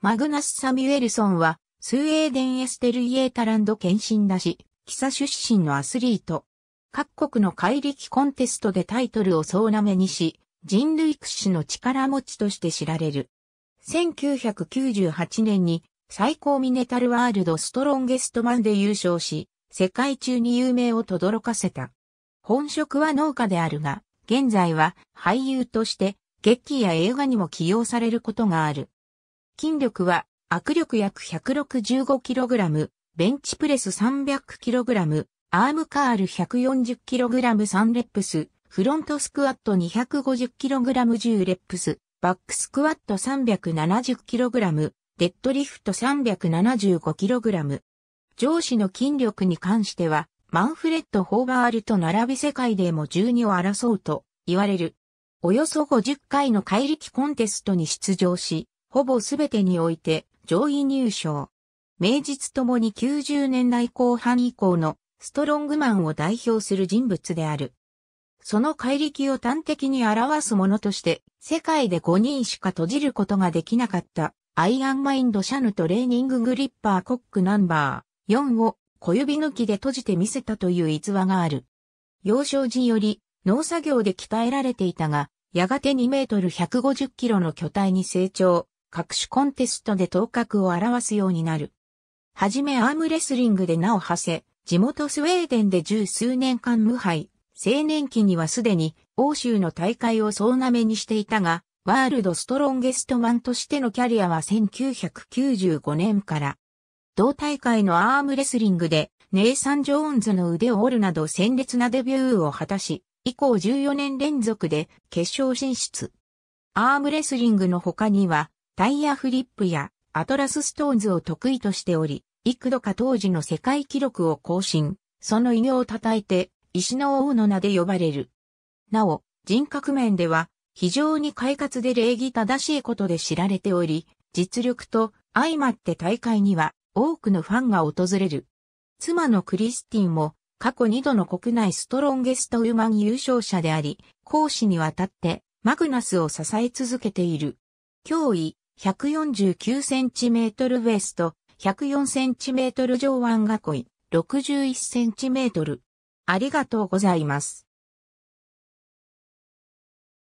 マグナス・サミュエルソンは、スウェーデンエステル・イエータランド県心だし、キサ出身のアスリート。各国の怪力コンテストでタイトルを総なめにし、人類屈指の力持ちとして知られる。1998年に最高ミネタルワールドストロンゲストマンで優勝し、世界中に有名を轟かせた。本職は農家であるが、現在は俳優として劇や映画にも起用されることがある。筋力は握力約 165kg、ベンチプレス 300kg、アームカール 140kg3 レップス、フロントスクワット 250kg10 レップス、バックスクワット 370kg、デッドリフト 375kg。上司の筋力に関しては、マンフレッド・ホーバールと並び世界でも12を争うと言われる。およそ50回の怪力コンテストに出場し、ほぼすべてにおいて上位入賞。名実ともに90年代後半以降のストロングマンを代表する人物である。その怪力を端的に表すものとして、世界で5人しか閉じることができなかった、アイアンマインドシャヌトレーニンググリッパーコックナンバー4を小指抜きで閉じてみせたという逸話がある。幼少時より農作業で鍛えられていたが、やがて2メートル150キロの巨体に成長、各種コンテストで頭角を表すようになる。はじめアームレスリングで名を馳せ、地元スウェーデンで十数年間無敗、青年期にはすでに欧州の大会を総なめにしていたが、ワールドストロンゲストマンとしてのキャリアは1995年から。同大会のアームレスリングで、ネイサン・ジョーンズの腕を折るなど鮮烈なデビューを果たし、以降14年連続で決勝進出。アームレスリングの他には、タイヤフリップやアトラスストーンズを得意としており、幾度か当時の世界記録を更新、その異名を称えて、石の王の名で呼ばれる。なお、人格面では、非常に快活で礼儀正しいことで知られており、実力と相まって大会には多くのファンが訪れる。妻のクリスティンも過去2度の国内ストロンゲストウーマン優勝者であり、講師にわたってマグナスを支え続けている。脅威、149cm ウエスト、104cm 上腕囲い、61cm。ありがとうございます。